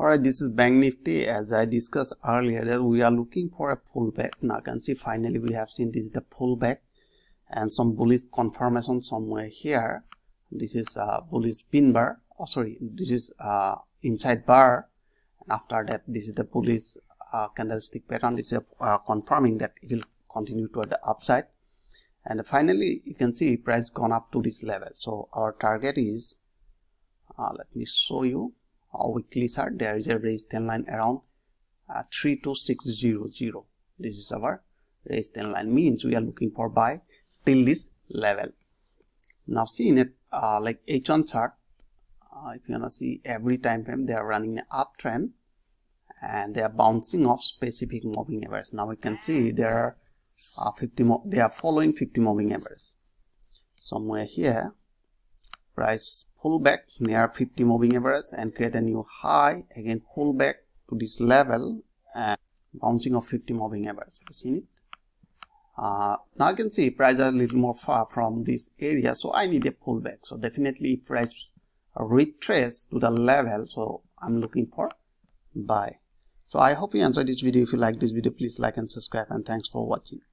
Alright, this is Bank Nifty. As I discussed earlier, that we are looking for a pullback. Now, you can see finally we have seen this is the pullback and some bullish confirmation somewhere here. This is a uh, bullish pin bar. Oh, sorry, this is uh, inside bar. And after that, this is the bullish uh, candlestick pattern. This is uh, confirming that it will continue toward the upside. And finally, you can see price gone up to this level. So our target is. Uh, let me show you weekly chart there is a resistance line around uh, 32600 this is our resistance line means we are looking for buy till this level now see in it uh, like h1 chart uh, if you wanna see every time frame they are running an uptrend and they are bouncing off specific moving average now we can see there are uh, 50 they are following 50 moving average somewhere here price pull back near 50 moving average and create a new high again pull back to this level and bouncing of 50 moving average have you seen it uh, now you can see price are a little more far from this area so I need a pullback so definitely price retrace to the level so I'm looking for buy so I hope you enjoyed this video if you like this video please like and subscribe and thanks for watching